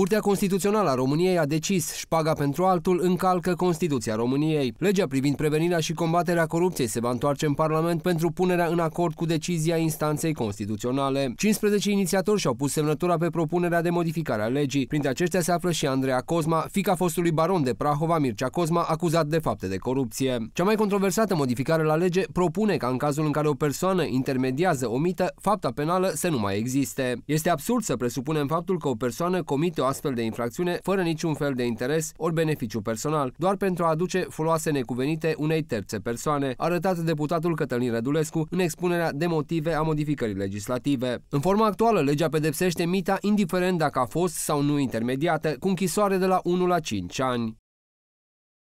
Curtea Constituțională a României a decis șpaga pentru altul încalcă Constituția României. Legea privind prevenirea și combaterea corupției se va întoarce în Parlament pentru punerea în acord cu decizia instanței constituționale. 15 inițiatori și-au pus semnătura pe propunerea de modificare a legii. Printre aceștia se află și Andreea Cosma, fica fostului baron de Prahova, Mircea Cosma, acuzat de fapte de corupție. Cea mai controversată modificare la lege propune ca în cazul în care o persoană intermediază omită, fapta penală să nu mai existe. Este absurd să presupunem faptul că o persoană comite o astfel de infracțiune fără niciun fel de interes ori beneficiu personal, doar pentru a aduce foloase necuvenite unei terțe persoane, arătat deputatul Cătălin Rădulescu în expunerea de motive a modificării legislative. În forma actuală, legea pedepsește mita indiferent dacă a fost sau nu intermediată, cu închisoare de la 1 la 5 ani.